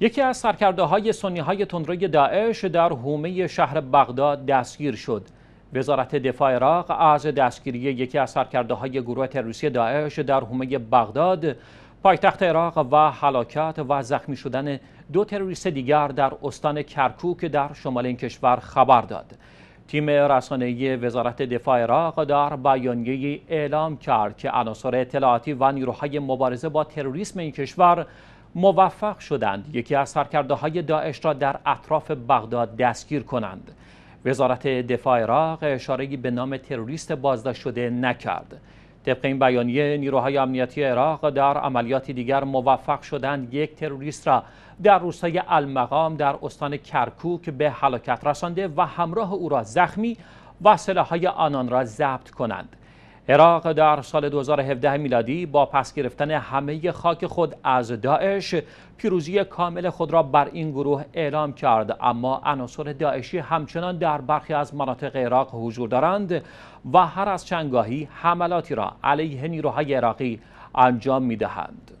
یکی از سرکرده های سنی های تندروی داعش در حومه شهر بغداد دستگیر شد. وزارت دفاع عراق از دستگیری یکی از سرکرده های گروه تروریستی داعش در حومه بغداد پایتخت عراق و هلاکت و زخمی شدن دو تروریست دیگر در استان کرکوک در شمال این کشور خبر داد. تیم رسانه وزارت دفاع عراق در بیانیه اعلام کرد که عناصر اطلاعاتی و نیروهای مبارزه با تروریسم این کشور موفق شدند یکی از سرکرده های داعش را در اطراف بغداد دستگیر کنند وزارت دفاع عراق اشاره به نام تروریست بازداشت شده نکرد طبق این بیانیه نیروهای امنیتی عراق در عملیاتی دیگر موفق شدند یک تروریست را در روستای المقام در استان کرکوک به هلاکت رسانده و همراه او را زخمی و های آنان را ضبط کنند عراق در سال 2017 میلادی با پس گرفتن همه خاک خود از داعش پیروزی کامل خود را بر این گروه اعلام کرد اما عناصر داعشی همچنان در برخی از مناطق عراق حضور دارند و هر از چندگاهی حملاتی را علیه نیروهای عراقی انجام میدهند